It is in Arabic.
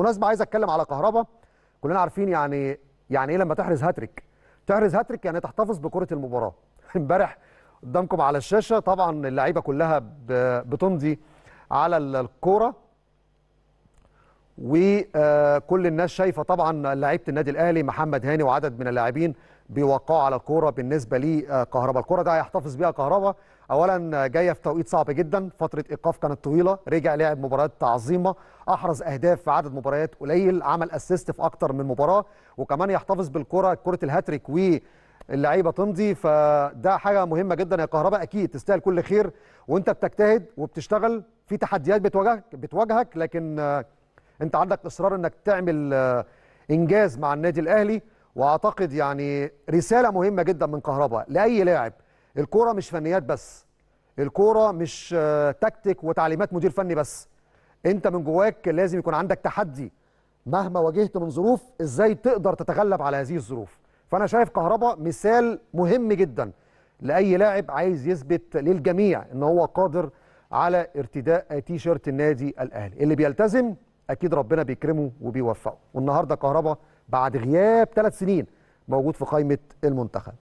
بالمناسبه عايز اتكلم على كهربا كلنا عارفين يعني يعني ايه لما تحرز هاتريك تحرز هاتريك يعني تحتفظ بكره المباراه امبارح قدامكم على الشاشه طبعا اللعيبه كلها بتمضي على الكوره وكل آه، الناس شايفه طبعا لعيبه النادي الاهلي محمد هاني وعدد من اللاعبين بيوقعه على الكوره بالنسبه لكهربا آه، الكوره ده هيحتفظ بيها كهربا اولا آه، جايه في توقيت صعب جدا فتره ايقاف كانت طويله رجع لعب مباريات عظيمه احرز اهداف في عدد مباريات قليل عمل اسيست في اكتر من مباراه وكمان يحتفظ بالكوره كره الهاتريك و اللعيبه تمضي فده حاجه مهمه جدا يا كهرباء اكيد تستاهل كل خير وانت بتجتهد وبتشتغل في تحديات بتواجهك بتواجهك لكن آه، انت عندك اصرار انك تعمل انجاز مع النادي الاهلي واعتقد يعني رساله مهمه جدا من كهربا لاي لاعب الكوره مش فنيات بس الكوره مش آه، تكتيك وتعليمات مدير فني بس انت من جواك لازم يكون عندك تحدي مهما واجهت من ظروف ازاي تقدر تتغلب على هذه الظروف فانا شايف كهربا مثال مهم جدا لاي لاعب عايز يثبت للجميع ان هو قادر على ارتداء تيشيرت النادي الاهلي اللي بيلتزم اكيد ربنا بيكرمه وبيوفقه والنهارده كهربا بعد غياب ثلاث سنين موجود في قائمه المنتخب